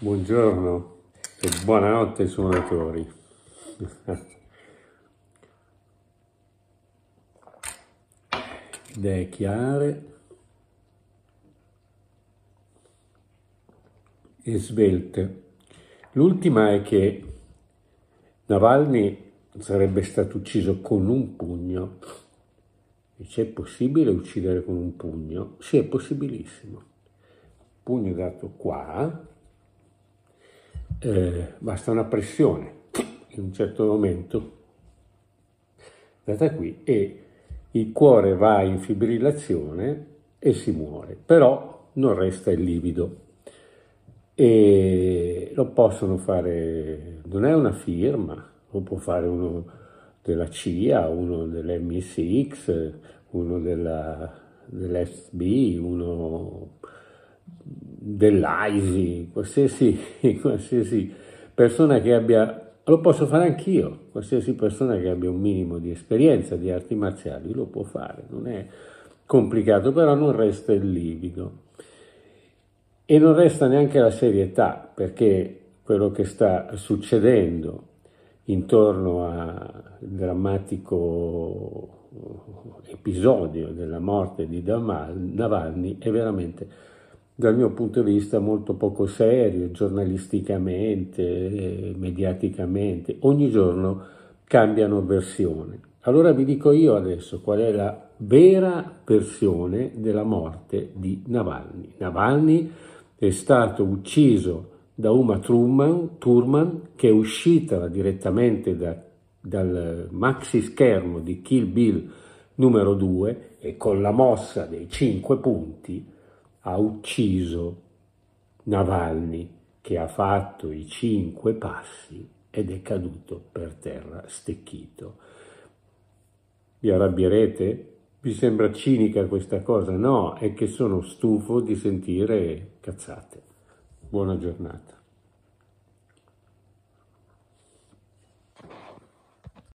Buongiorno e buonanotte suonatori. Idee chiare e svelte. L'ultima è che Navalny sarebbe stato ucciso con un pugno. E c'è possibile uccidere con un pugno? Sì, è possibilissimo. Pugno dato qua, eh, basta una pressione in un certo momento data qui e il cuore va in fibrillazione e si muore, però non resta il livido e lo possono fare, non è una firma, lo può fare uno della CIA, uno dell'MSX, uno dell'FB, uno dell'AISI, qualsiasi, qualsiasi persona che abbia lo posso fare anch'io, qualsiasi persona che abbia un minimo di esperienza di arti marziali lo può fare, non è complicato, però non resta il livido e non resta neanche la serietà, perché quello che sta succedendo intorno al drammatico episodio della morte di Navalny è veramente dal mio punto di vista molto poco serio giornalisticamente, mediaticamente. Ogni giorno cambiano versione. Allora vi dico io adesso qual è la vera versione della morte di Navalny. Navalny è stato ucciso da Uma Truman, Thurman che è uscita direttamente da, dal maxi schermo di Kill Bill numero 2 e con la mossa dei 5 punti ha ucciso Navalny che ha fatto i cinque passi ed è caduto per terra stecchito. Vi arrabbierete? Vi sembra cinica questa cosa? No, è che sono stufo di sentire cazzate. Buona giornata.